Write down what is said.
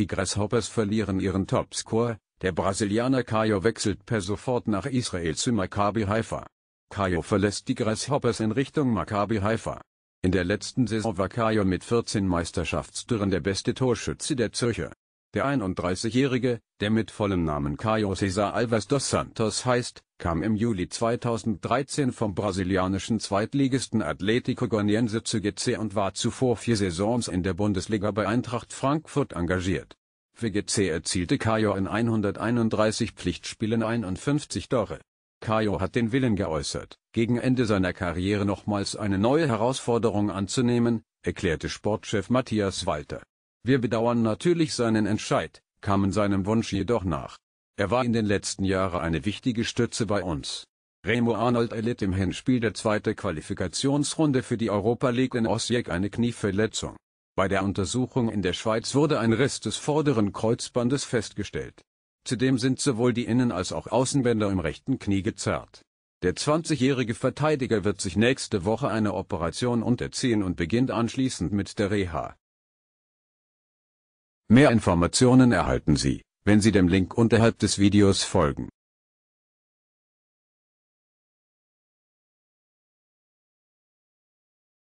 Die Grasshoppers verlieren ihren Topscore, der Brasilianer Caio wechselt per sofort nach Israel zu Maccabi Haifa. Caio verlässt die Grasshoppers in Richtung Maccabi Haifa. In der letzten Saison war Caio mit 14 Meisterschaftstüren der beste Torschütze der Zürcher. Der 31-Jährige, der mit vollem Namen Caio César Alves dos Santos heißt, kam im Juli 2013 vom brasilianischen Zweitligisten Atletico Goianiense zu GC und war zuvor vier Saisons in der Bundesliga bei Eintracht Frankfurt engagiert. Für GC erzielte Caio in 131 Pflichtspielen 51 Tore. Caio hat den Willen geäußert, gegen Ende seiner Karriere nochmals eine neue Herausforderung anzunehmen, erklärte Sportchef Matthias Walter. Wir bedauern natürlich seinen Entscheid, kamen seinem Wunsch jedoch nach. Er war in den letzten Jahren eine wichtige Stütze bei uns. Remo Arnold erlitt im Hinspiel der zweiten Qualifikationsrunde für die Europa League in Osijek eine Knieverletzung. Bei der Untersuchung in der Schweiz wurde ein Riss des vorderen Kreuzbandes festgestellt. Zudem sind sowohl die Innen- als auch Außenbänder im rechten Knie gezerrt. Der 20-jährige Verteidiger wird sich nächste Woche eine Operation unterziehen und beginnt anschließend mit der Reha. Mehr Informationen erhalten Sie, wenn Sie dem Link unterhalb des Videos folgen